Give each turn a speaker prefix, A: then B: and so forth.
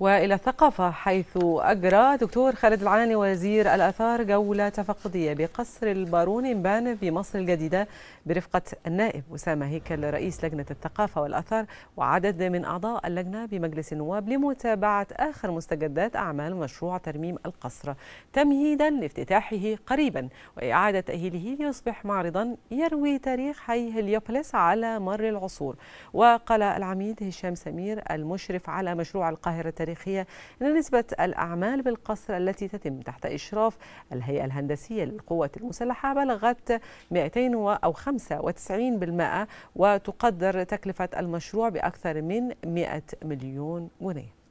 A: والى الثقافه حيث اجرى دكتور خالد العاني وزير الاثار جوله تفقديه بقصر البارون بان في مصر الجديده برفقه النائب اسامه هيكل رئيس لجنه الثقافه والاثار وعدد من اعضاء اللجنه بمجلس النواب لمتابعه اخر مستجدات اعمال مشروع ترميم القصر تمهيدا لافتتاحه قريبا واعاده تاهيله ليصبح معرضا يروي تاريخ حي هليوبوليس على مر العصور وقال العميد هشام سمير المشرف على مشروع القاهره التاريخية أن نسبة الأعمال بالقصر التي تتم تحت إشراف الهيئة الهندسية للقوات المسلحة بلغت 295 بالمائة وتقدر تكلفة المشروع بأكثر من 100 مليون جنيه